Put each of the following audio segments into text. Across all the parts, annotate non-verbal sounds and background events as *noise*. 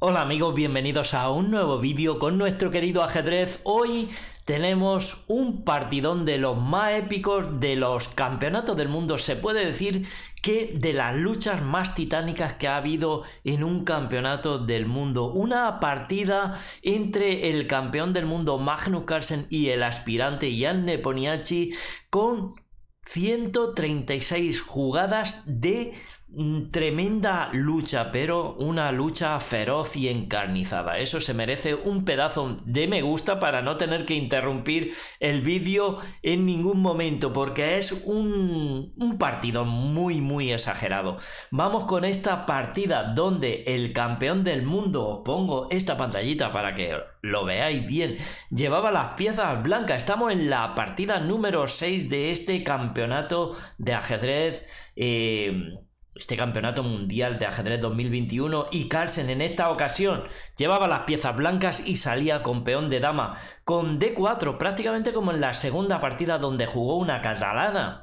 Hola amigos, bienvenidos a un nuevo vídeo con nuestro querido ajedrez. Hoy tenemos un partidón de los más épicos de los campeonatos del mundo. Se puede decir que de las luchas más titánicas que ha habido en un campeonato del mundo. Una partida entre el campeón del mundo Magnus Carlsen y el aspirante Jan Neponiachi con 136 jugadas de Mm, tremenda lucha, pero una lucha feroz y encarnizada. Eso se merece un pedazo de me gusta para no tener que interrumpir el vídeo en ningún momento, porque es un, partido muy, muy exagerado. Vamos con esta partida donde el campeón del mundo, os pongo esta pantallita para que lo veáis bien, llevaba las piezas blancas. Estamos en la partida número 6 de este campeonato de ajedrez. Eh, este campeonato mundial de ajedrez 2021 y Carlsen en esta ocasión llevaba las piezas blancas y salía con peón de dama con D4 prácticamente como en la segunda partida donde jugó una catalana.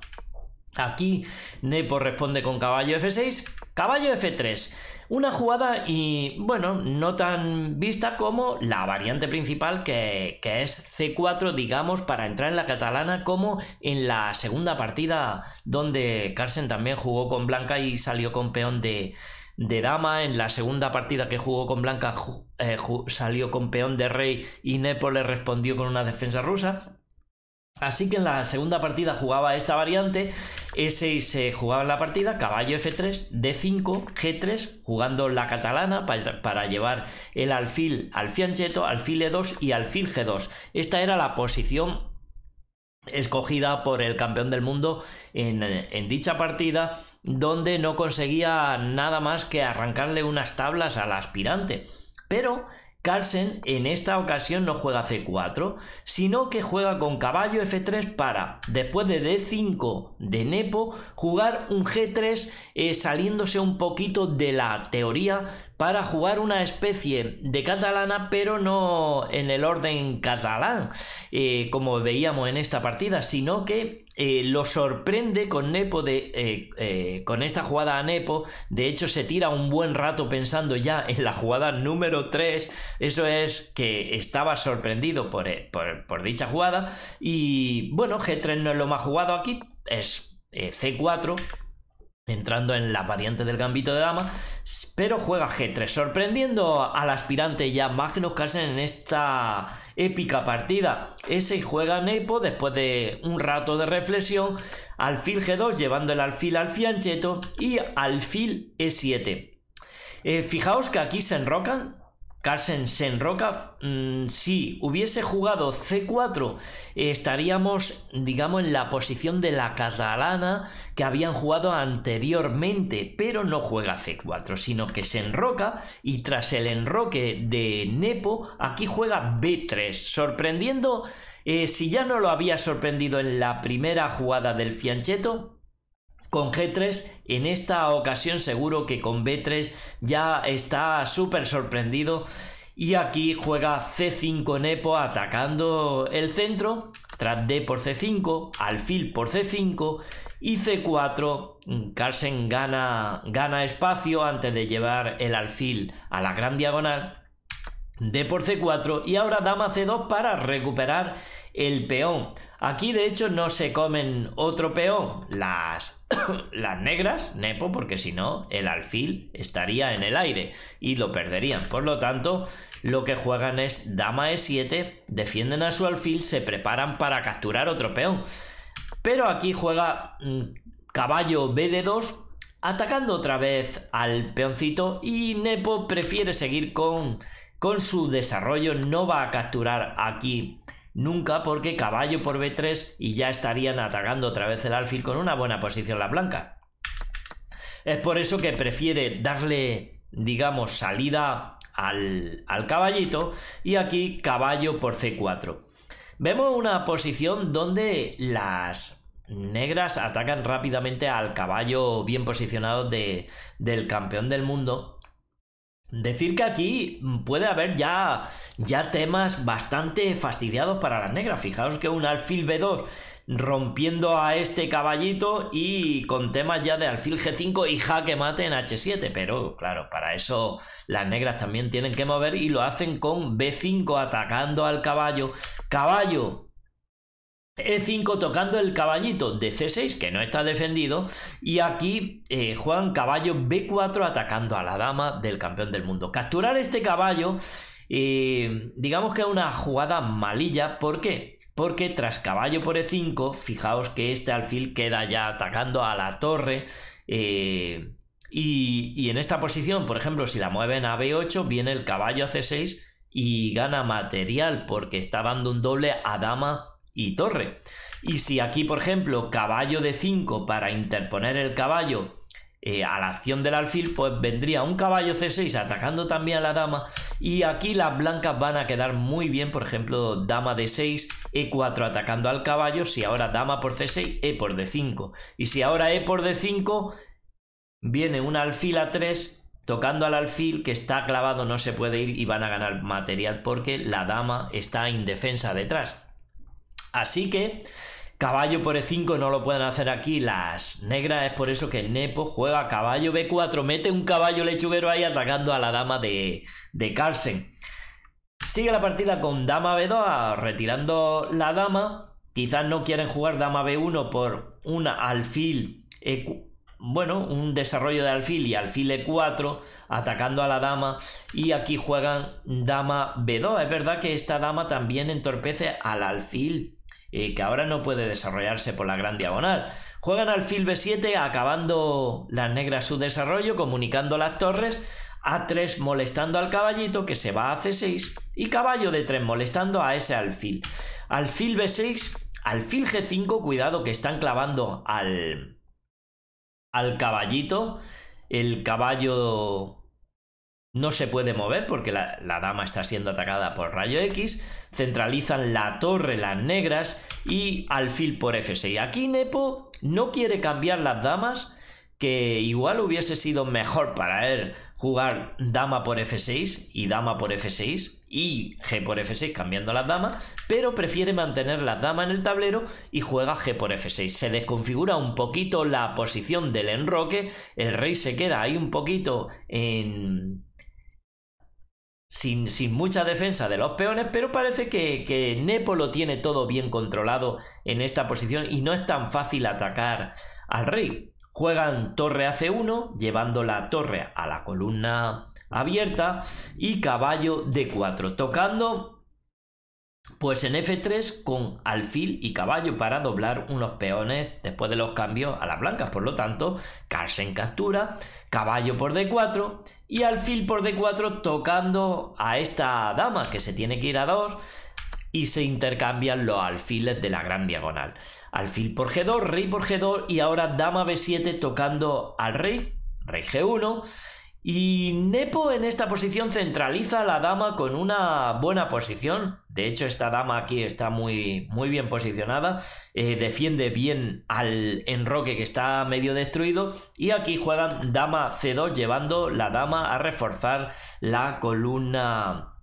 Aquí Nepo responde con caballo F6, caballo F3. Una jugada y, bueno, no tan vista como la variante principal que, es C4, digamos, para entrar en la catalana, como en la segunda partida donde Carlsen también jugó con Blanca y salió con de, de dama. En la segunda partida que jugó con Blanca eh, salió con peón de rey y Nepo le respondió con una defensa rusa. Así que en la segunda partida jugaba esta variante, E6 jugaba en la partida, caballo F3, D5, G3, jugando la catalana para, llevar el alfil al fianchetto, alfil E2 y alfil G2. Esta era la posición escogida por el campeón del mundo en, dicha partida, donde no conseguía nada más que arrancarle unas tablas al aspirante. Pero Carlsen en esta ocasión no juega C4, sino que juega con caballo F3 para, después de D5 de Nepo, jugar un G3 eh, saliéndose un poquito de la teoría para jugar una especie de catalana, pero no en el orden catalán, eh, como veíamos en esta partida, sino que eh, lo sorprende con Nepo de, eh, con esta jugada a Nepo. De hecho, se tira un buen rato pensando ya en la jugada número 3. Eso es que estaba sorprendido por, por dicha jugada. Y bueno, G3 no es lo más jugado aquí, es C4 entrando en la variante del gambito de dama pero juega G3, sorprendiendo al aspirante ya Magnus Carlsen en esta épica partida. Ese juega Nepo después de un rato de reflexión, alfil G2 llevando el alfil al fiancheto y alfil E7. Eh, fijaos que aquí se enrocan Carsen se enroca. Mm, si hubiese jugado C4, estaríamos, digamos, en la posición de la catalana que habían jugado anteriormente, pero no juega C4, sino que se enroca y tras el enroque de Nepo, aquí juega B3, sorprendiendo, eh, si ya no lo había sorprendido en la primera jugada del fianchetto con G3. En esta ocasión seguro que con B3 ya está súper sorprendido. Y aquí juega C5 Nepo e atacando el centro. Tras D por C5, alfil por C5 y C4. Carlsen gana, gana espacio antes de llevar el alfil a la gran diagonal. D por C4 y ahora dama C2 para recuperar el peón. Aquí de hecho no se comen otro peón. Las *coughs* las negras, Nepo, porque si no, el alfil estaría en el aire y lo perderían. Por lo tanto, lo que juegan es dama e7, defienden a su alfil, se preparan para capturar otro peón. Pero aquí juega mm, caballo bd2, atacando otra vez al peoncito y Nepo prefiere seguir con, con su desarrollo, no va a capturar aquí Nunca porque caballo por B3 y ya estarían atacando otra vez el alfil con una buena posición la blanca. Es por eso que prefiere darle, digamos, salida al, al caballito y aquí caballo por C4. Vemos una posición donde las negras atacan rápidamente al caballo bien posicionado del campeón del mundo Decir que aquí puede haber ya, ya temas bastante fastidiados para las negras. Fijaos que un alfil B2 rompiendo a este caballito y con temas ya de alfil G5 y jaque mate en H7. Pero claro, para eso las negras también tienen que mover y lo hacen con B5 atacando al caballo. Caballo e5 tocando el caballito de C6 que no está defendido y aquí eh, juegan caballo B4 atacando a la dama del campeón del mundo. Capturar este caballo eh, digamos que es una jugada malilla, ¿por qué? Porque tras caballo por E5 fijaos que este alfil queda ya atacando a la torre. Eh, y, y en esta posición, por ejemplo, si la mueven a B8, viene el caballo a C6 y gana material porque está dando un doble a dama y torre. Y si aquí, por ejemplo, caballo de 5 para interponer el caballo eh, a la acción del alfil, pues vendría un caballo C6 atacando también a la dama. Y aquí las blancas van a quedar muy bien, por ejemplo, dama de 6 E4 atacando al caballo. Si ahora dama por C6, E por D5. Y si ahora E por D5, viene un alfil A3 tocando al alfil que está clavado, no se puede ir y van a ganar material porque la dama está indefensa detrás. Así que caballo por E5 no lo pueden hacer aquí las negras, es por eso que Nepo juega caballo B4, mete un caballo lechuguero ahí atacando a la dama de, de Carlsen. Sigue la partida con dama B2, ah, retirando la dama. Quizás no quieren jugar dama B1 por una alfil, e bueno, un desarrollo de alfil y alfil E4, atacando a la dama. Y aquí juegan dama B2. Es verdad que esta dama también entorpece al alfil y que ahora no puede desarrollarse por la gran diagonal. Juegan alfil b7 acabando las negras su desarrollo, comunicando las torres, a3 molestando al caballito que se va a c6 y caballo de 3 molestando a ese alfil. Alfil b6, alfil g5, cuidado que están clavando al, al caballito. El caballo no se puede mover porque la, dama está siendo atacada por rayo X, centralizan la torre, las negras y alfil por F6. Aquí Nepo no quiere cambiar las damas, que igual hubiese sido mejor para él jugar dama por F6 y dama por F6 y G por F6 cambiando las damas, pero prefiere mantener las damas en el tablero y juega G por F6. Se desconfigura un poquito la posición del enroque, el rey se queda ahí un poquito en sin, mucha defensa de los peones, pero parece que, que, tiene todo bien controlado en esta posición y no es tan fácil atacar al rey. Juegan torre a C1, llevando la torre a la columna abierta y caballo D4, tocando pues en F3 con alfil y caballo para doblar unos peones después de los cambios a las blancas. Por lo tanto, en captura, caballo por D4 y alfil por D4 tocando a esta dama que se tiene que ir a 2 y se intercambian los alfiles de la gran diagonal. Alfil por G2, rey por G2 y ahora dama B7 tocando al rey, rey G1 y Nepo en esta posición centraliza a la dama con una buena posición. De hecho, esta dama aquí está muy, muy bien posicionada. Eh, defiende bien al enroque que está medio destruido. Y aquí juegan dama C2 llevando la dama a reforzar la columna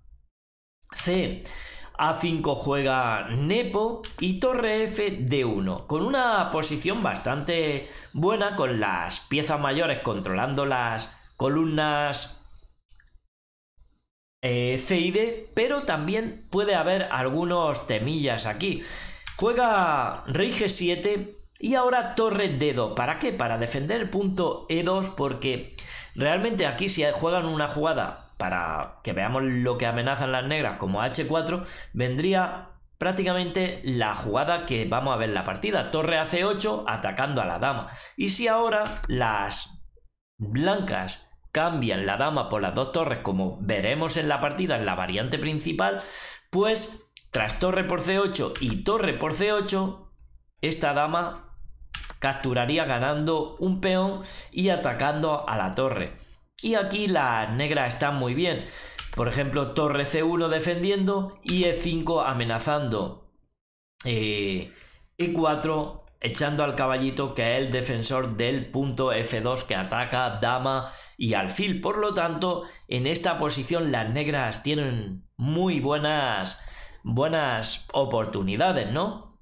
C. A5 juega Nepo y torre F D1, con una posición bastante buena, con las piezas mayores controlando las columnas eh, C y D, pero también puede haber algunos temillas aquí. Juega rey G7 y ahora torre dedo ¿Para qué? Para defender el punto E2 porque realmente aquí si juegan una jugada para que veamos lo que amenazan las negras como H4, vendría prácticamente la jugada que vamos a ver en la partida. Torre a C8 atacando a la dama. Y si ahora las blancas cambian la dama por las dos torres, como veremos en la partida, en la variante principal, pues tras torre por c8 y torre por c8, esta dama capturaría ganando un peón y atacando a la torre. Y aquí la negra está muy bien. Por ejemplo, torre c1 defendiendo y e5 amenazando. e4 eh, e echando al caballito que es el defensor del punto F2 que ataca dama y alfil. Por lo tanto, en esta posición las negras tienen muy buenas, buenas oportunidades, ¿no?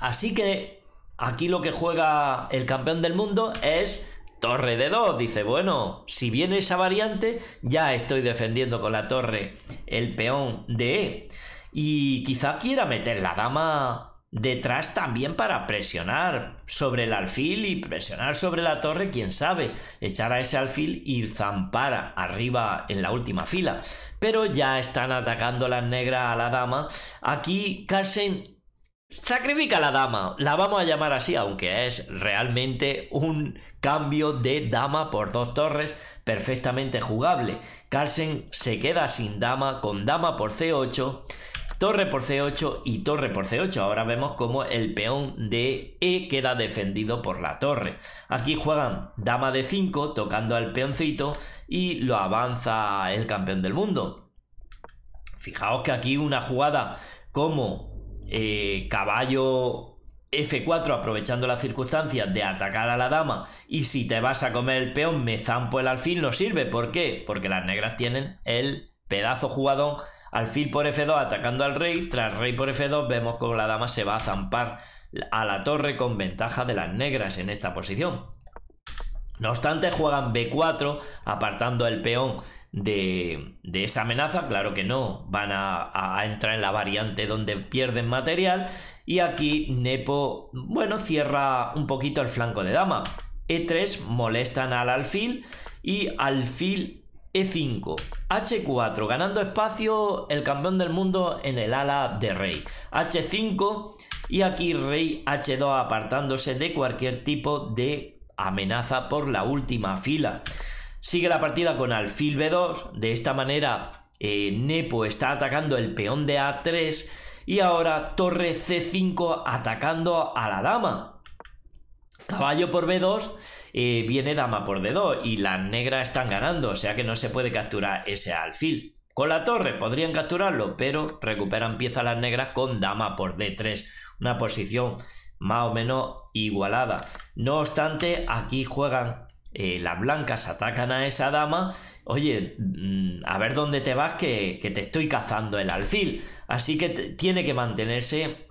Así que aquí lo que juega el campeón del mundo es torre de 2. Dice, bueno, si viene esa variante, ya estoy defendiendo con la torre el peón de E. Y quizá quiera meter la dama Detrás también para presionar sobre el alfil y presionar sobre la torre, quién sabe, echar a ese alfil y zampar arriba en la última fila. Pero ya están atacando las negras a la dama. Aquí Carlsen Sacrifica a la dama, la vamos a llamar así, aunque es realmente un cambio de dama por dos torres perfectamente jugable. Carlsen se queda sin dama, con dama por C8 torre por C8 y torre por C8. Ahora vemos cómo el peón de E queda defendido por la torre. Aquí juegan dama de 5 tocando al peoncito y lo avanza el campeón del mundo. Fijaos que aquí una jugada como eh, caballo F4 aprovechando las circunstancias de atacar a la dama y si te vas a comer el peón me zampo el alfil no sirve. ¿Por qué? Porque las negras tienen el pedazo jugadón Alfil por F2 atacando al rey, tras rey por F2 vemos como la dama se va a zampar a la torre con ventaja de las negras en esta posición. No obstante, juegan B4 apartando el peón de, esa amenaza. Claro que no, van a, a, entrar en la variante donde pierden material. Y aquí Nepo, bueno, cierra un poquito el flanco de dama. E3 molestan al alfil y alfil e5, H4, ganando espacio el campeón del mundo en el ala de rey. H5 y aquí rey H2 apartándose de cualquier tipo de amenaza por la última fila. Sigue la partida con alfil B2, de esta manera eh, Nepo está atacando el peón de A3 y ahora torre C5 atacando a la dama. Caballo por B2, eh, viene dama por D2 y las negras están ganando, o sea que no se puede capturar ese alfil. Con la torre podrían capturarlo, pero recuperan piezas las negras con dama por D3, una posición más o menos igualada. No obstante, aquí juegan eh, las blancas, atacan a esa dama, oye, mm, a ver dónde te vas que te estoy cazando el alfil. Así que tiene que mantenerse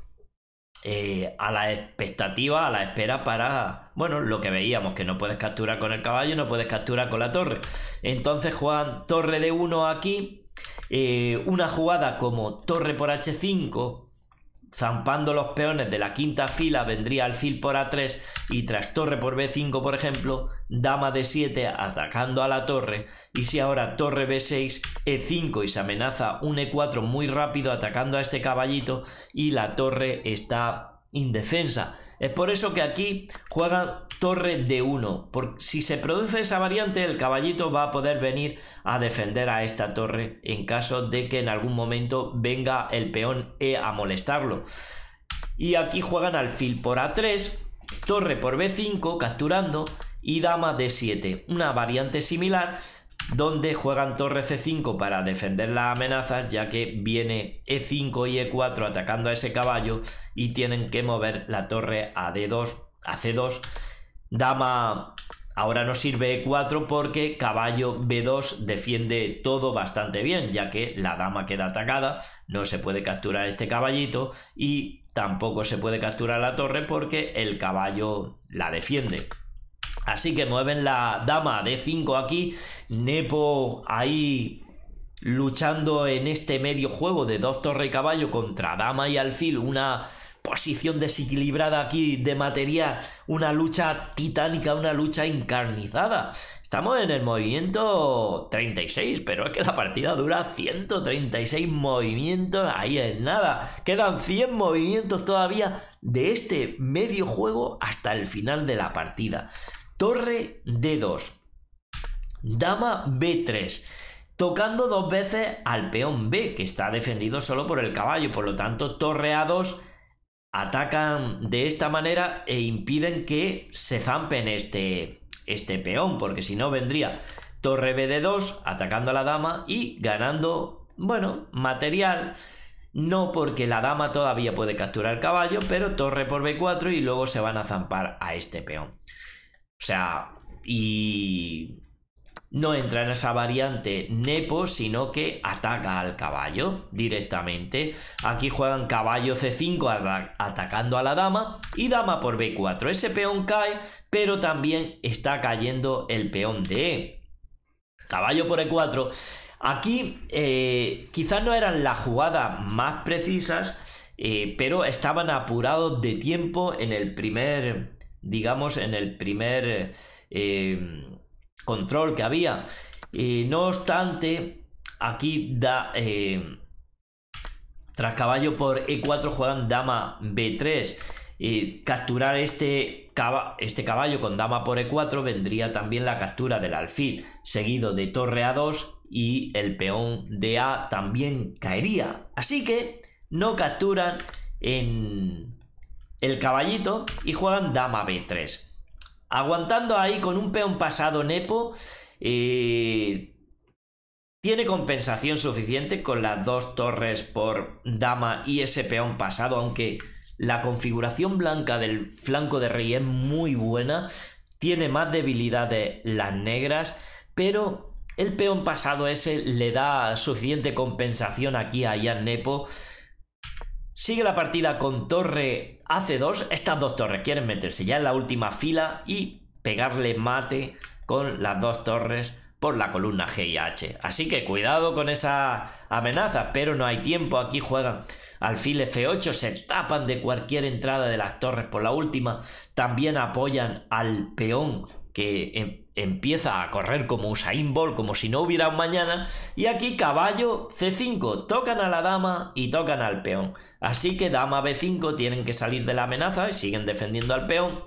eh, a la expectativa, a la espera para, bueno, lo que veíamos, que no puedes capturar con el caballo, no puedes capturar con la torre. Entonces juegan torre de 1 aquí, eh, una jugada como torre por H5, zampando los peones de la quinta fila vendría alfil por A3 y tras torre por B5 por ejemplo, dama D7 atacando a la torre y si ahora torre B6, E5 y se amenaza un E4 muy rápido atacando a este caballito y la torre está indefensa. Es por eso que aquí juega torre de 1. Porque si se produce esa variante, el caballito va a poder venir a defender a esta torre en caso de que en algún momento venga el peón E a molestarlo. Y aquí juegan alfil por A3, torre por B5, capturando, y dama D7. Una variante similar donde juegan torre e c5 para defender las amenazas, ya que viene e5 y e4 atacando a ese caballo y tienen que mover la torre a d2, a c2. Dama ahora no sirve e4 porque caballo b2 defiende todo bastante bien, ya que la dama queda atacada, no se puede capturar este caballito y tampoco se puede capturar la torre porque el caballo la defiende. Así que mueven la dama de 5 aquí. Nepo ahí luchando en este medio juego de dos torre caballo contra dama y alfil. Una posición desequilibrada aquí de materia. Una lucha titánica, una lucha encarnizada. Estamos en el movimiento 36, pero es que la partida dura 136 movimientos, ahí es nada. Quedan 100 movimientos todavía de este medio juego hasta el final de la partida torre D2, dama B3, tocando dos veces al peón B, que está defendido solo por el caballo, por lo tanto, torre A2 atacan de esta manera e impiden que se zampen este, este peón, porque si no vendría torre bd de 2 atacando a la dama y ganando, bueno, material. No porque la dama todavía puede capturar caballo, pero torre por B4 y luego se van a zampar a este peón. O sea, y no entra en esa variante Nepo, sino que ataca al caballo directamente. Aquí juegan caballo C5 atacando a la dama y dama por B4. Ese peón cae, pero también está cayendo el peón de E. Caballo por E4. Aquí eh, quizás no eran las jugadas más precisas, eh, pero estaban apurados de tiempo en el primer digamos, en el primer eh, control que había. no obstante, aquí da... Eh, tras caballo por E4 juegan dama B3. capturar este, este, caballo con dama por E4 vendría también la captura del alfil, seguido de torre A2 y el peón de A también caería. Así que no capturan en, el caballito y juegan dama b3. Aguantando ahí con un peón pasado Nepo, eh, tiene compensación suficiente con las dos torres por dama y ese peón pasado, aunque la configuración blanca del flanco de rey es muy buena, tiene más debilidad de las negras, pero el peón pasado ese le da suficiente compensación aquí a Jan Nepo Sigue la partida con torre AC2. Estas dos torres quieren meterse ya en la última fila y pegarle mate con las dos torres por la columna G y H. Así que cuidado con esa amenaza, pero no hay tiempo. Aquí juegan alfil F8, se tapan de cualquier entrada de las torres por la última. También apoyan al peón que em, empieza a correr como Usain Bolt, como si no hubiera un mañana. Y aquí caballo C5, tocan a la dama y tocan al peón. Así que dama b5 tienen que salir de la amenaza y siguen defendiendo al peón.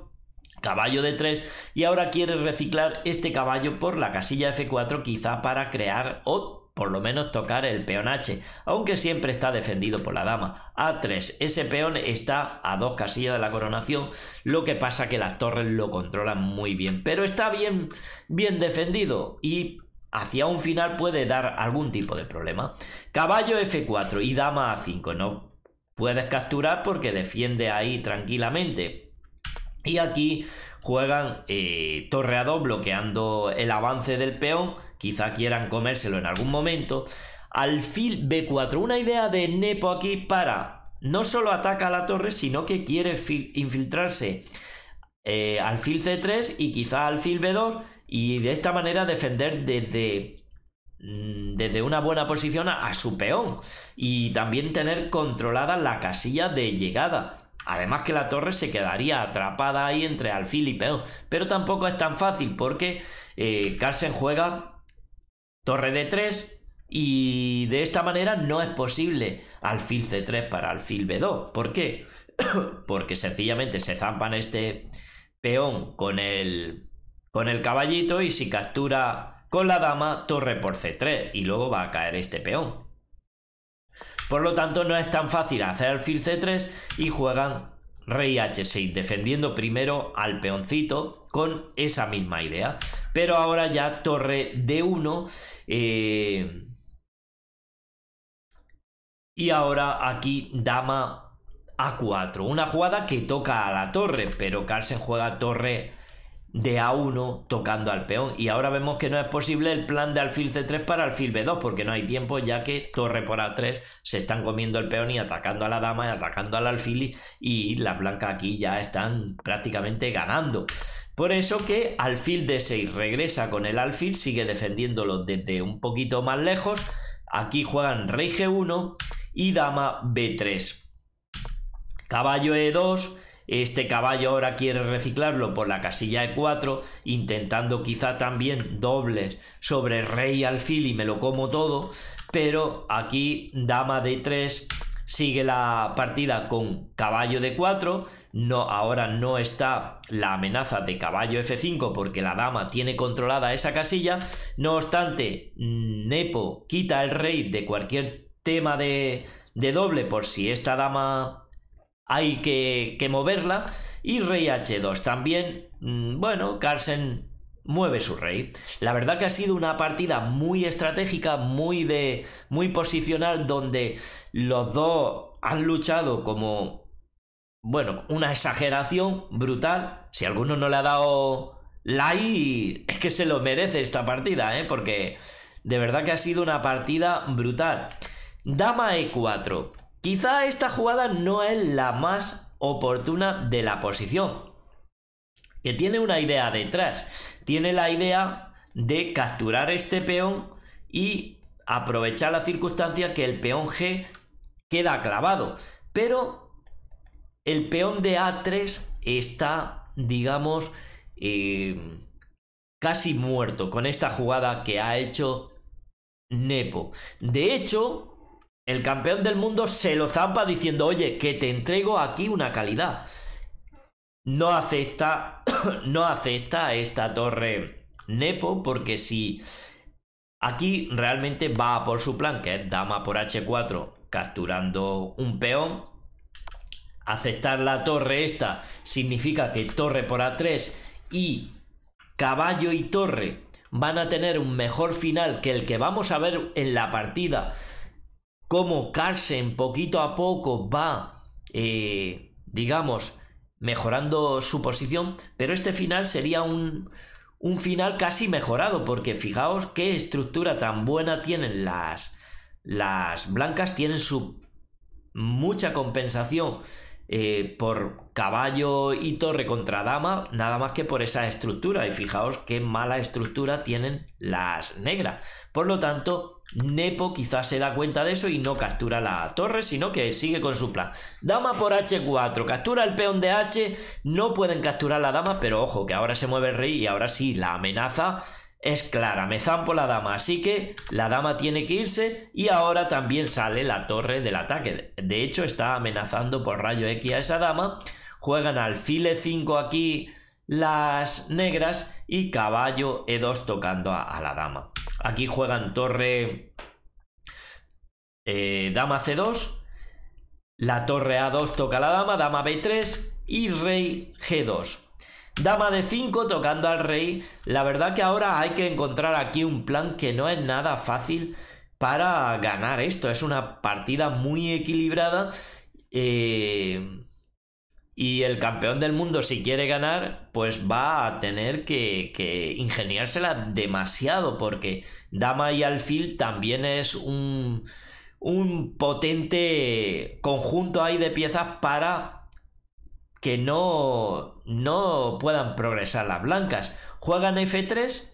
Caballo de 3 y ahora quiere reciclar este caballo por la casilla f4 quizá para crear o por lo menos tocar el peón H, aunque siempre está defendido por la dama. A3, ese peón está a dos casillas de la coronación, lo que pasa que las torres lo controlan muy bien, pero está bien, bien defendido y hacia un final puede dar algún tipo de problema. Caballo F4 y dama A5, no puedes capturar porque defiende ahí tranquilamente. Y aquí juegan eh, torre a bloqueando el avance del peón, quizá quieran comérselo en algún momento. Alfil B4, una idea de Nepo aquí para no solo ataca a la torre, sino que quiere infiltrarse al eh, alfil C3 y quizá alfil B2 y de esta manera defender desde Mm, desde una buena posición a, su peón y también tener controlada la casilla de llegada. Además que la torre se quedaría atrapada ahí entre alfil y peón. Pero tampoco es tan fácil porque eh, juega torre d 3 y de esta manera no es posible alfil C3 para alfil B2. ¿Por qué? *coughs* porque sencillamente se zampan este peón con el, con el caballito y si captura con la dama torre por c3 y luego va a caer este peón. Por lo tanto no es tan fácil hacer alfil c3 y juegan rey h6 defendiendo primero al peoncito con esa misma idea. Pero ahora ya torre d1 eh, y ahora aquí dama a4. Una jugada que toca a la torre pero Carlsen juega torre de A1 tocando al peón. Y ahora vemos que no es posible el plan de alfil C3 para alfil B2, porque no hay tiempo, ya que torre por A3 se están comiendo el peón y atacando a la dama y atacando al alfil, y las blancas aquí ya están prácticamente ganando. Por eso que alfil D6 regresa con el alfil, sigue defendiéndolo desde un poquito más lejos. Aquí juegan rey G1 y dama B3. Caballo E2 este caballo ahora quiere reciclarlo por la casilla e 4, intentando quizá también dobles sobre rey alfil y me lo como todo, pero aquí dama de 3 sigue la partida con caballo de 4, no, ahora no está la amenaza de caballo F5 porque la dama tiene controlada esa casilla, no obstante, mm, Nepo quita el rey de cualquier tema de, de doble por si esta dama hay que, moverla. Y rey h2 también, mm, bueno, Carlsen mueve su rey. La verdad que ha sido una partida muy estratégica, muy de muy posicional donde los dos han luchado como bueno, una exageración brutal. Si alguno no le ha dado like, es que se lo merece esta partida, ¿eh? porque de verdad que ha sido una partida brutal. Dama e4. Quizá esta jugada no es la más oportuna de la posición, que tiene una idea detrás. Tiene la idea de capturar este peón y aprovechar la circunstancia que el peón G queda clavado. Pero el peón de A3 está, digamos, eh, casi muerto con esta jugada que ha hecho Nepo. De hecho, el campeón del mundo se lo zampa diciendo, oye, que te entrego aquí una calidad. No acepta, *coughs* no acepta esta torre Nepo porque si aquí realmente va por su plan, que es dama por H4 capturando un peón, aceptar la torre esta significa que torre por A3 y caballo y torre van a tener un mejor final que el que vamos a ver en la partida cómo Carlsen poquito a poco va, eh, digamos, mejorando su posición, pero este final sería un, final casi mejorado, porque fijaos qué estructura tan buena tienen las, las blancas, tienen su mucha compensación eh, por caballo y torre contra dama, nada más que por esa estructura. Y fijaos qué mala estructura tienen las negras. Por lo tanto, Nepo quizás se da cuenta de eso y no captura la torre, sino que sigue con su plan. Dama por H4, captura el peón de H, no pueden capturar la dama, pero ojo, que ahora se mueve el rey y ahora sí, la amenaza es clara, me zampo la dama, así que la dama tiene que irse y ahora también sale la torre del ataque. De hecho, está amenazando por rayo X a esa dama, juegan al file 5 aquí las negras y caballo E2 tocando a, la dama. Aquí juegan torre eh, dama C2, la torre A2 toca a la dama, dama B3 y rey G2. Dama d 5 tocando al rey. La verdad que ahora hay que encontrar aquí un plan que no es nada fácil para ganar esto. Es una partida muy equilibrada. Eh, y el campeón del mundo, si quiere ganar, pues va a tener que, ingeniársela demasiado, porque Dama y Alfil también es un, potente conjunto ahí de piezas para que no, no puedan progresar las blancas. Juegan F3,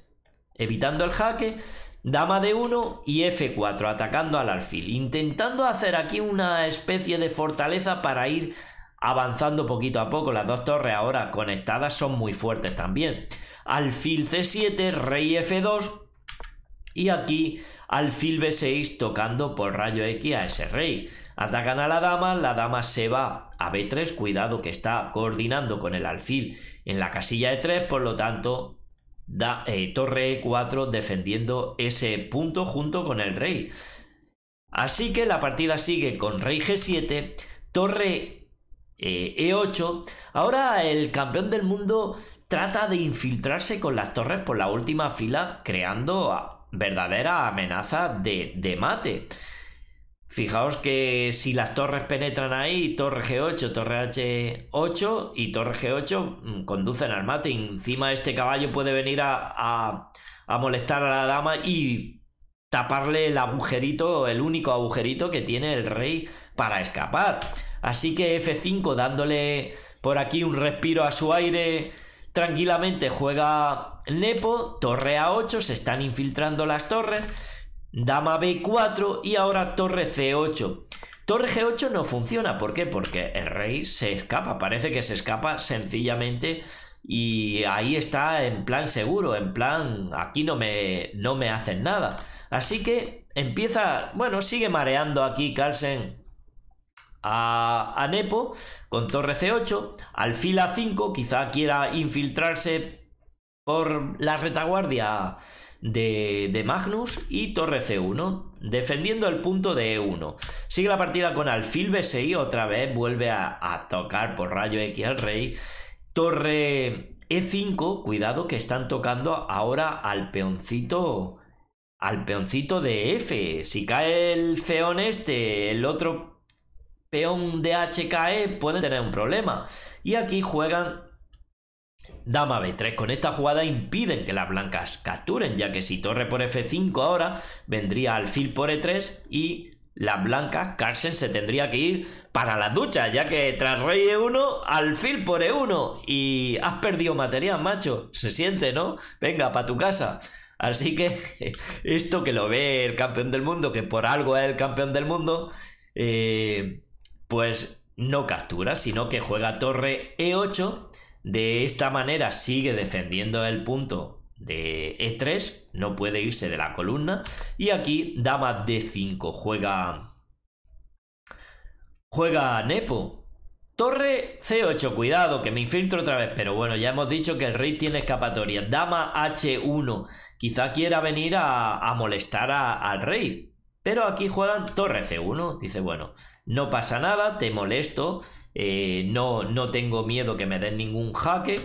evitando el jaque, Dama de 1 y F4, atacando al alfil, intentando hacer aquí una especie de fortaleza para ir avanzando poquito a poco. Las dos torres ahora conectadas son muy fuertes también. Alfil C7, rey F2 y aquí alfil B6 tocando por rayo X a ese rey. Atacan a la dama, la dama se va a B3, cuidado que está coordinando con el alfil en la casilla e 3, por lo tanto da eh, torre E4 defendiendo ese punto junto con el rey. Así que la partida sigue con rey G7, torre e8. Eh, e ahora el campeón del mundo trata de infiltrarse con las torres por la última fila, creando verdadera amenaza de, mate. Fijaos que si las torres penetran ahí, torre G8, torre H8 y torre G8 mm, conducen al mate. Encima este caballo puede venir a, a molestar a la dama y taparle el agujerito, el único agujerito que tiene el rey para escapar. Así que F5 dándole por aquí un respiro a su aire tranquilamente juega Nepo, torre A8, se están infiltrando las torres, dama B4 y ahora torre C8. Torre G8 no funciona, ¿por qué? Porque el rey se escapa, parece que se escapa sencillamente y ahí está en plan seguro, en plan aquí no me, no me hacen nada. Así que empieza, bueno, sigue mareando aquí Carlsen a, Nepo con torre C8, alfil A5, quizá quiera infiltrarse por la retaguardia de, Magnus y torre C1, defendiendo el punto de E1. Sigue la partida con alfil B6, otra vez vuelve a, a tocar por rayo X al rey, torre E5, cuidado que están tocando ahora al peoncito al peoncito de F. Si cae el feón este, el otro peón de HKE puede tener un problema. Y aquí juegan dama B3. Con esta jugada impiden que las blancas capturen, ya que si torre por F5 ahora, vendría alfil por E3 y las blancas, Carlsen se tendría que ir para la ducha ya que tras rey E1, alfil por E1 y has perdido material, macho. Se siente, ¿no? Venga, para tu casa. Así que *laughs* esto que lo ve el campeón del mundo, que por algo es el campeón del mundo, eh, pues no captura, sino que juega torre E8. De esta manera sigue defendiendo el punto de E3, no puede irse de la columna. Y aquí dama D5, juega... Juega Nepo. Torre C8, cuidado que me infiltro otra vez, pero bueno, ya hemos dicho que el rey tiene escapatoria. Dama H1, quizá quiera venir a, molestar al rey, pero aquí juegan torre C1, dice bueno, no pasa nada, te molesto, eh, no, no tengo miedo que me den ningún jaque,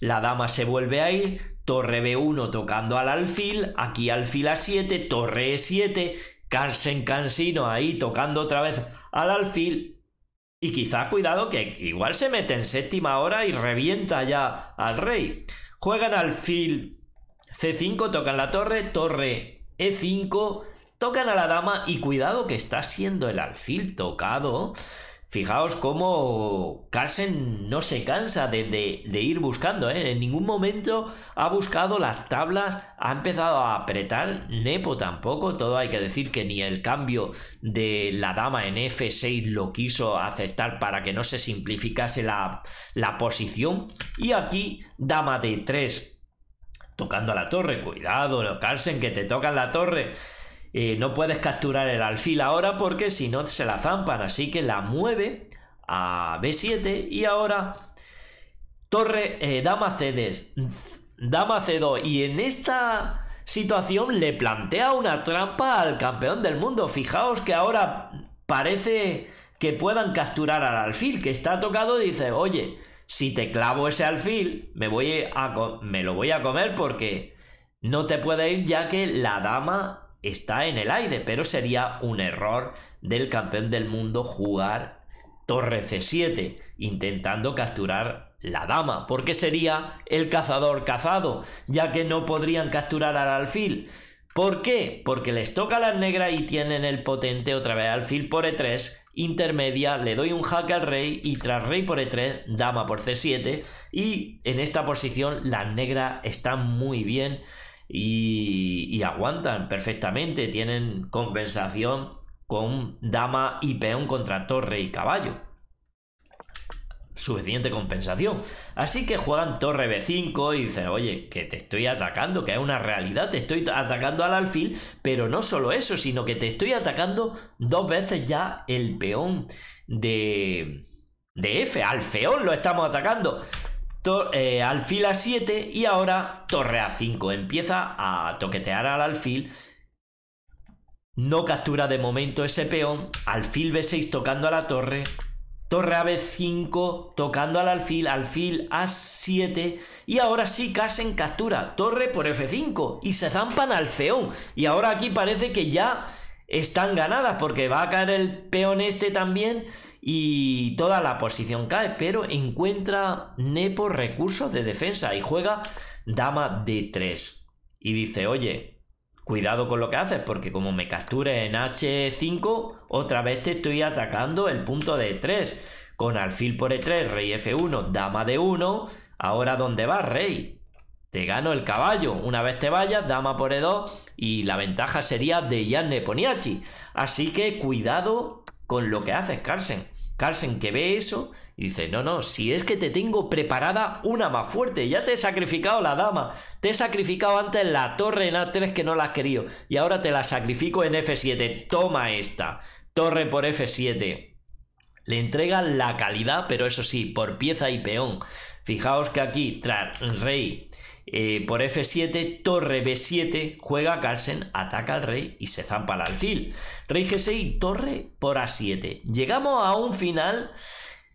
la dama se vuelve a ir, torre B1 tocando al alfil, aquí alfil A7, torre E7, Carsen Cansino ahí tocando otra vez al alfil, y quizá cuidado que igual se mete en séptima hora y revienta ya al rey. Juegan alfil C5, tocan la torre, torre E5, Tocan a la dama y cuidado que está siendo el alfil tocado. Fijaos cómo Carsen no se cansa de, de, ir buscando, ¿eh? en ningún momento ha buscado las tablas, ha empezado a apretar, Nepo tampoco, todo hay que decir que ni el cambio de la dama en F6 lo quiso aceptar para que no se simplificase la, posición. Y aquí, dama de 3 tocando a la torre, cuidado, Carsen, que te tocan la torre. Eh, no puedes capturar el alfil ahora porque si no se la zampan. Así que la mueve a B7 y ahora torre dama C2, dama Y en esta situación le plantea una trampa al campeón del mundo. Fijaos que ahora parece que puedan capturar al alfil que está tocado. Dice, oye, si te clavo ese alfil, me, voy a me lo voy a comer porque no te puede ir ya que la dama está en el aire, pero sería un error del campeón del mundo jugar torre c7, intentando capturar la dama, porque sería el cazador cazado, ya que no podrían capturar al alfil. ¿Por qué? Porque les toca la negra y tienen el potente otra vez alfil por e3, intermedia, le doy un hack al rey y tras rey por e3, dama por c7 y en esta posición la negra está muy bien y, aguantan perfectamente, tienen compensación con dama y peón contra torre y caballo. Suficiente compensación. Así que juegan torre B5 y dicen, oye, que te estoy atacando, que es una realidad, te estoy atacando al alfil, pero no solo eso, sino que te estoy atacando dos veces ya el peón de... De F, al feón lo estamos atacando. Eh, alfil a 7 y ahora torre a 5. Empieza a toquetear al alfil. No captura de momento ese peón. Alfil B6 tocando a la torre. Torre a 5 tocando al alfil. Alfil A7. Y ahora sí casen captura. Torre por F5. Y se zampan al feón. Y ahora aquí parece que ya están ganadas porque va a caer el peón este también y toda la posición cae, pero encuentra Nepo recursos de defensa y juega dama d3 y dice, oye, cuidado con lo que haces porque como me capture en h5, otra vez te estoy atacando el punto de 3 con alfil por e3, rey f1, dama d1, ahora ¿dónde va rey? te gano el caballo. Una vez te vayas, dama por E2 y la ventaja sería de Jan Neponiachi. Así que cuidado con lo que haces, Carlsen. Carlsen que ve eso y dice, no, no, si es que te tengo preparada una más fuerte, ya te he sacrificado la dama, te he sacrificado antes la torre en A3 que no la has querido y ahora te la sacrifico en F7, toma esta, torre por F7. Le entrega la calidad, pero eso sí, por pieza y peón. Fijaos que aquí, tras rey, eh, por F7, torre B7, juega Carlsen, ataca al rey y se zampa al alfil. Rey G6, torre por A7. Llegamos a un final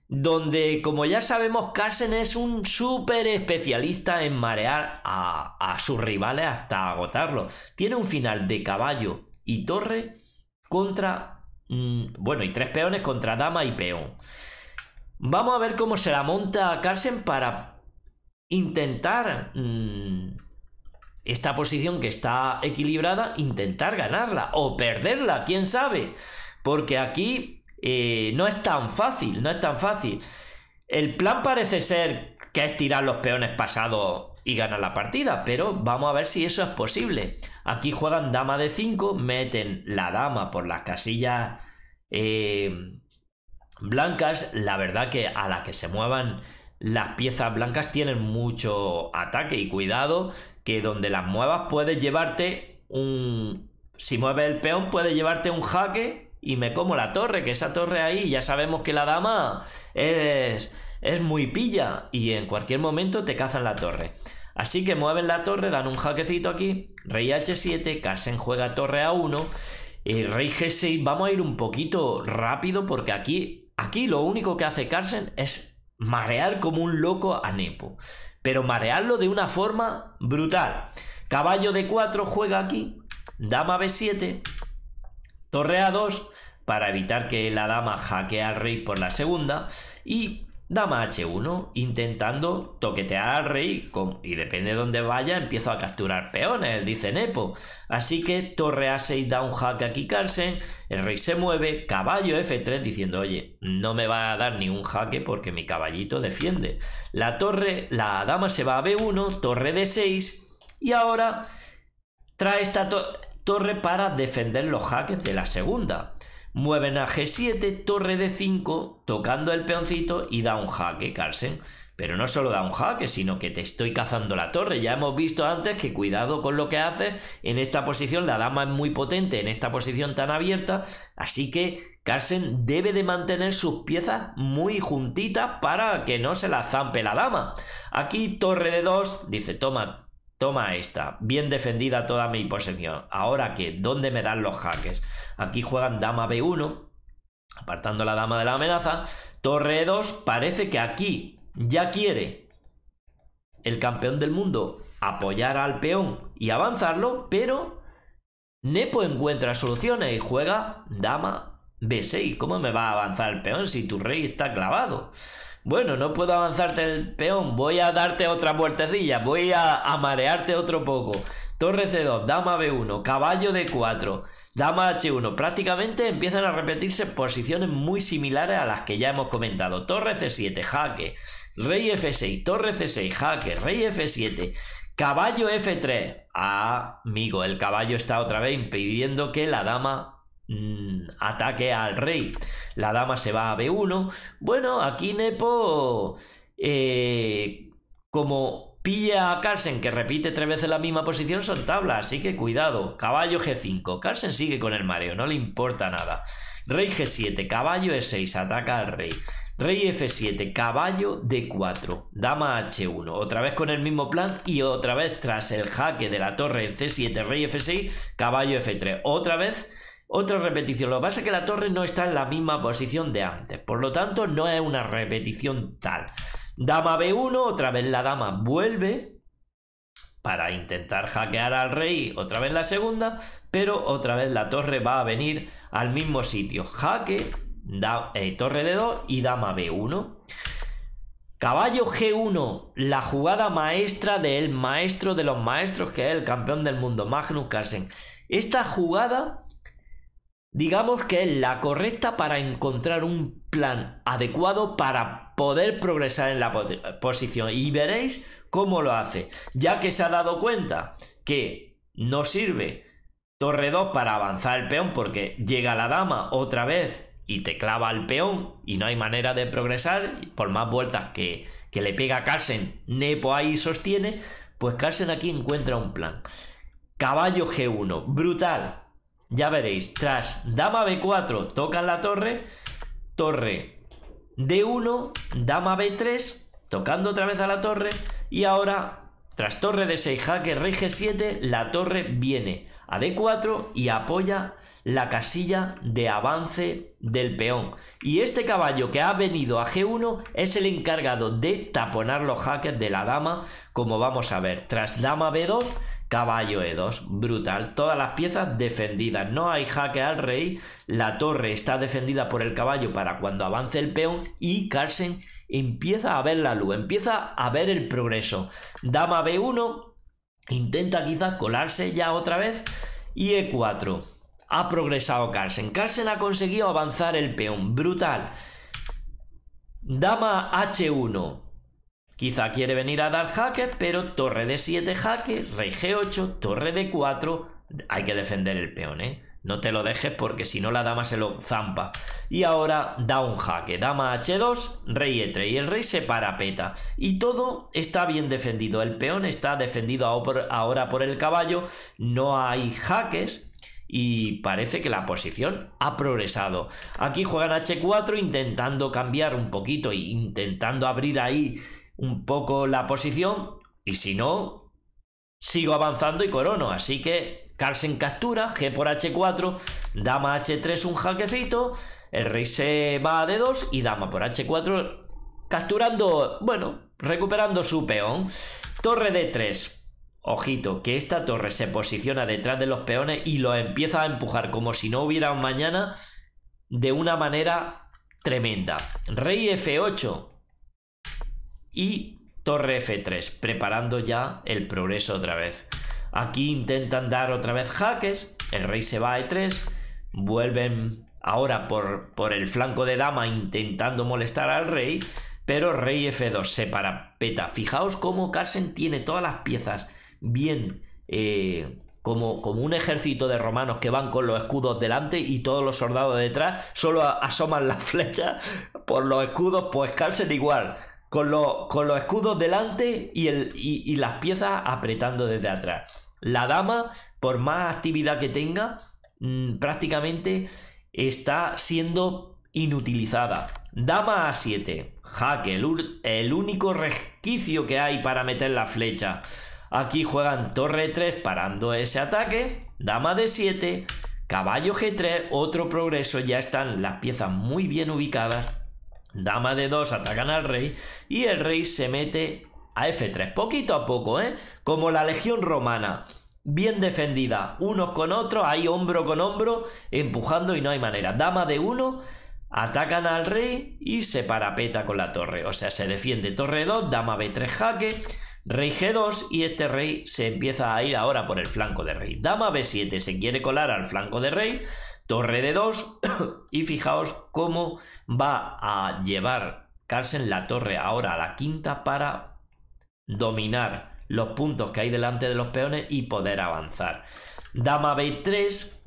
donde, como ya sabemos, Carlsen es un súper especialista en marear a, sus rivales hasta agotarlo Tiene un final de caballo y torre contra... Mm, bueno, y tres peones contra dama y peón. Vamos a ver cómo se la monta Carlsen para intentar mm, esta posición que está equilibrada, intentar ganarla o perderla, quién sabe. Porque aquí eh, no es tan fácil, no es tan fácil. El plan parece ser que es tirar los peones pasados y ganar la partida, pero vamos a ver si eso es posible. Aquí juegan dama de 5, meten la dama por las casillas eh, blancas, la verdad que a la que se muevan las piezas blancas tienen mucho ataque y cuidado que donde las muevas puedes llevarte un... Si mueves el peón puedes llevarte un jaque y me como la torre, que esa torre ahí ya sabemos que la dama es, es muy pilla y en cualquier momento te cazan la torre. Así que mueven la torre, dan un jaquecito aquí, rey h7, Carsen juega torre a1, y rey g6, vamos a ir un poquito rápido porque aquí, aquí lo único que hace Carsen es marear como un loco a Nepo, pero marearlo de una forma brutal. Caballo de 4 juega aquí, dama b7, torre a 2 para evitar que la dama hackee al rey por la segunda y Dama H1, intentando toquetear al rey con, y depende de dónde vaya, empiezo a capturar peones, dice Nepo. Así que torre A6 da un jaque aquí Kikarsen, el rey se mueve, caballo F3 diciendo, oye, no me va a dar ni un jaque porque mi caballito defiende. La torre, la dama se va a B1, torre D6 y ahora trae esta torre para defender los jaques de la segunda. Mueven a G7, torre de 5 tocando el peoncito y da un jaque, Carlsen. Pero no solo da un jaque, sino que te estoy cazando la torre. Ya hemos visto antes que cuidado con lo que haces. En esta posición la dama es muy potente, en esta posición tan abierta. Así que Carlsen debe de mantener sus piezas muy juntitas para que no se la zampe la dama. Aquí torre de 2, dice toma Toma esta, bien defendida toda mi posesión. Ahora que, ¿dónde me dan los jaques? Aquí juegan dama B1, apartando la dama de la amenaza. Torre 2 parece que aquí ya quiere el campeón del mundo apoyar al peón y avanzarlo, pero Nepo encuentra soluciones y juega dama B6. ¿Cómo me va a avanzar el peón si tu rey está clavado? bueno, no puedo avanzarte el peón, voy a darte otra muertecilla, voy a, a marearte otro poco. Torre C2, dama B1, caballo D4, dama H1. Prácticamente empiezan a repetirse posiciones muy similares a las que ya hemos comentado. Torre C7, jaque, rey F6, torre C6, jaque, rey F7. Caballo F3. Ah, amigo, el caballo está otra vez impidiendo que la dama Mm, ataque al rey. La dama se va a B1. Bueno, aquí Nepo, eh, como pilla a Carlsen, que repite tres veces la misma posición, son tablas, así que cuidado. Caballo G5. Carlsen sigue con el mareo, no le importa nada. Rey G7, caballo E6, ataca al rey. Rey F7, caballo D4, dama H1, otra vez con el mismo plan y otra vez tras el jaque de la torre en C7, rey F6, caballo F3, otra vez otra repetición. Lo que pasa es que la torre no está en la misma posición de antes. Por lo tanto, no es una repetición tal. Dama B1, otra vez la dama vuelve para intentar hackear al rey, otra vez la segunda, pero otra vez la torre va a venir al mismo sitio. Jaque, eh, torre de 2 y dama B1. Caballo G1, la jugada maestra del maestro de los maestros, que es el campeón del mundo, Magnus Carlsen. Esta jugada digamos que es la correcta para encontrar un plan adecuado para poder progresar en la posición. Y veréis cómo lo hace, ya que se ha dado cuenta que no sirve torre 2 para avanzar el peón porque llega la dama otra vez y te clava el peón y no hay manera de progresar, por más vueltas que, le pega a Carlsen, Nepo ahí sostiene, pues Carlsen aquí encuentra un plan. Caballo G1, brutal, ya veréis, tras dama b4 tocan la torre, torre d1, dama b3, tocando otra vez a la torre y ahora tras torre d6 jaque rey g7, la torre viene a d4 y apoya la casilla de avance del peón. Y este caballo que ha venido a G1 es el encargado de taponar los jaques de la dama, como vamos a ver. Tras dama B2 caballo E2, brutal. Todas las piezas defendidas, no hay jaque al rey, la torre está defendida por el caballo para cuando avance el peón y Carlsen empieza a ver la luz, empieza a ver el progreso. Dama B1 intenta quizás colarse ya otra vez y E4. Ha progresado Carlsen. Carlsen ha conseguido avanzar el peón, brutal. Dama H1, Quizá quiere venir a dar jaque, pero torre de 7 jaque, rey g8, torre de 4. Hay que defender el peón, ¿eh? No te lo dejes porque si no la dama se lo zampa. Y ahora da un jaque. Dama h2, rey e3. Y el rey se parapeta. Y todo está bien defendido. El peón está defendido ahora por el caballo. No hay jaques. Y parece que la posición ha progresado. Aquí juegan h4 intentando cambiar un poquito. E intentando abrir ahí un poco la posición y si no, sigo avanzando y corono. Así que Carlsen captura, G por H4, dama H3 un jaquecito, el rey se va a D2 y dama por H4 capturando, bueno, recuperando su peón. Torre D3. Ojito, que esta torre se posiciona detrás de los peones y los empieza a empujar como si no hubiera un mañana de una manera tremenda. Rey F8, y torre F3, preparando ya el progreso otra vez. Aquí intentan dar otra vez jaques, el rey se va a E3, vuelven ahora por, por el flanco de dama intentando molestar al rey, pero rey F2 se peta. Fijaos cómo Carlsen tiene todas las piezas bien... Eh, como, como, un ejército de romanos que van con los escudos delante y todos los soldados detrás, solo asoman la *laughs* flecha por los escudos, pues Carlsen igual con, los escudos delante y, el, las piezas apretando desde atrás. La dama, por más actividad que tenga, mm, prácticamente está siendo inutilizada. Dama a 7. Jaque, el, el, único resquicio que hay para meter la flecha. Aquí juegan torre 3 parando ese ataque. Dama de 7. Caballo G3, otro progreso. Ya están las piezas muy bien ubicadas Dama de 2 atacan al rey y el rey se mete a F3, poquito a poco, ¿eh? Como la legión romana, bien defendida, unos con otros, ahí hombro con hombro, empujando y no hay manera. Dama de 1, atacan al rey y se parapeta con la torre, o sea, se defiende torre 2, dama B3 jaque, rey G2 y este rey se empieza a ir ahora por el flanco de rey. Dama B7 se quiere colar al flanco de rey, torre de 2 *coughs* y fijaos cómo va a llevar Carlsen la torre ahora a la quinta para dominar los puntos que hay delante de los peones y poder avanzar. Dama B3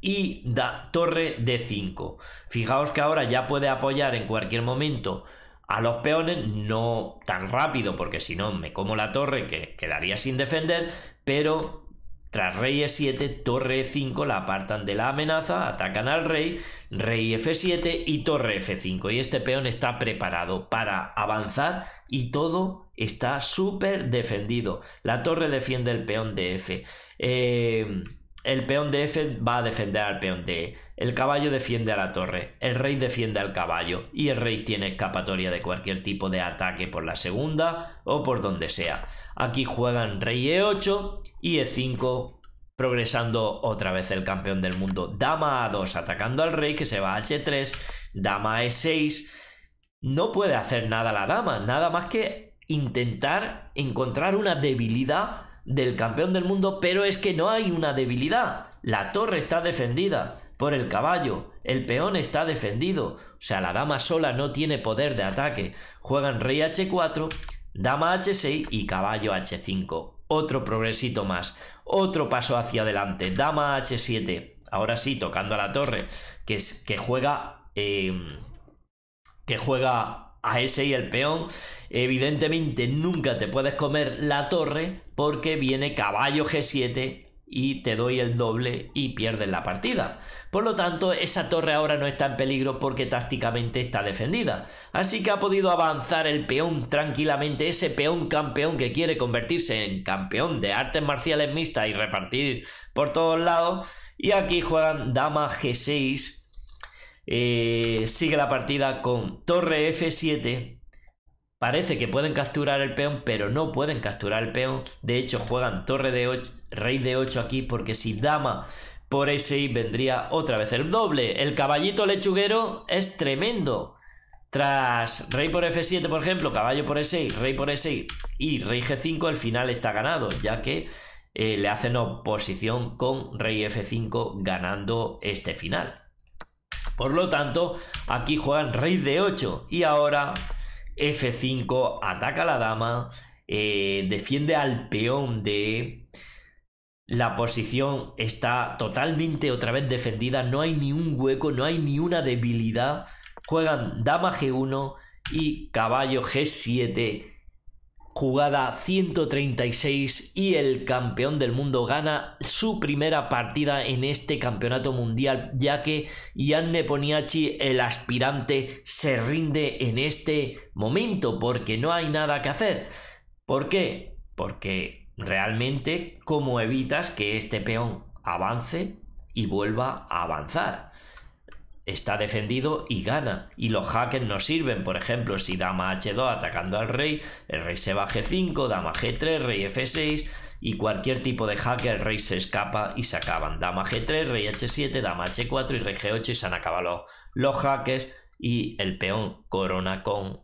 y da, torre D5. Fijaos que ahora ya puede apoyar en cualquier momento a los peones, no tan rápido porque si no me como la torre que quedaría sin defender, pero tras rey e7, torre e5 la apartan de la amenaza, atacan al rey, rey f7 y torre f5. Y este peón está preparado para avanzar y todo está súper defendido. La torre defiende el peón de f. Eh, el peón de F va a defender al peón de E. El caballo defiende a la torre. El rey defiende al caballo. Y el rey tiene escapatoria de cualquier tipo de ataque por la segunda o por donde sea. Aquí juegan rey E8 y E5 progresando otra vez el campeón del mundo. Dama A2 atacando al rey que se va a H3. Dama E6. No puede hacer nada la dama. Nada más que intentar encontrar una debilidad del campeón del mundo, pero es que no hay una debilidad. La torre está defendida por el caballo, el peón está defendido, o sea, la dama sola no tiene poder de ataque. Juegan rey h4, dama h6 y caballo h5. Otro progresito más, otro paso hacia adelante, dama h7. Ahora sí, tocando a la torre, que, es, que juega... Eh, que juega a ese y el peón. Evidentemente nunca te puedes comer la torre porque viene caballo G7 y te doy el doble y pierdes la partida. Por lo tanto, esa torre ahora no está en peligro porque tácticamente está defendida. Así que ha podido avanzar el peón tranquilamente, ese peón campeón que quiere convertirse en campeón de artes marciales mixtas y repartir por todos lados. Y aquí juegan dama G6 eh, sigue la partida con torre F7. Parece que pueden capturar el peón, pero no pueden capturar el peón. De hecho, juegan torre de 8, rey de 8 aquí, porque si dama por ese vendría otra vez el doble. El caballito lechuguero es tremendo. Tras rey por f7, por ejemplo, caballo por e6, rey por e6 y rey g5, el final está ganado, ya que eh, le hacen oposición con rey f5 ganando este final. Por lo tanto, aquí juegan rey de 8 y ahora F5 ataca a la dama, eh, defiende al peón de... La posición está totalmente otra vez defendida, no hay ni un hueco, no hay ni una debilidad. Juegan dama G1 y caballo G7 jugada 136 y el campeón del mundo gana su primera partida en este campeonato mundial ya que Ian Neponiachi el aspirante se rinde en este momento porque no hay nada que hacer ¿por qué? porque realmente cómo evitas que este peón avance y vuelva a avanzar está defendido y gana. Y los hackers no sirven, por ejemplo, si dama h2 atacando al rey, el rey se va a g5, dama g3, rey f6 y cualquier tipo de hacker, el rey se escapa y se acaban. Dama g3, rey h7, dama h4 y rey g8 y se han acabado los, hackers y el peón corona con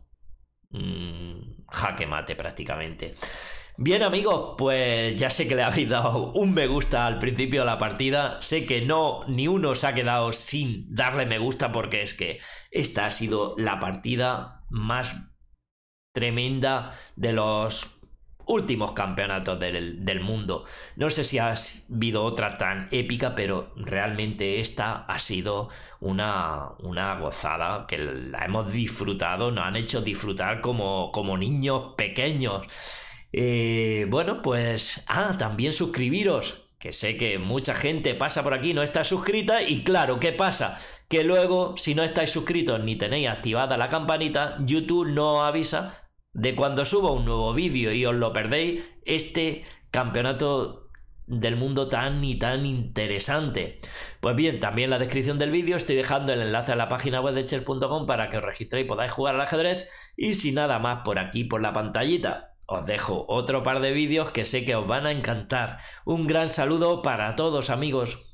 mm, jaque mate prácticamente. Bien amigos, pues ya sé que le habéis dado un me gusta al principio de la partida, sé que no, ni uno se ha quedado sin darle me gusta porque es que esta ha sido la partida más tremenda de los últimos campeonatos del, mundo. No sé si has habido otra tan épica, pero realmente esta ha sido una, una gozada que la hemos disfrutado, nos han hecho disfrutar como, como niños pequeños y eh, bueno, pues, ah, también suscribiros, que sé que mucha gente pasa por aquí, no está suscrita y claro, ¿qué pasa? Que luego, si no estáis suscritos ni tenéis activada la campanita, YouTube no avisa de cuando suba un nuevo vídeo y os lo perdéis este campeonato del mundo tan y tan interesante. Pues bien, también en la descripción del vídeo estoy dejando el enlace a la página web de chess.com para que os registréis y podáis jugar al ajedrez y sin nada más por aquí por la pantallita os dejo otro par de vídeos que sé que os van a encantar. Un gran saludo para todos amigos.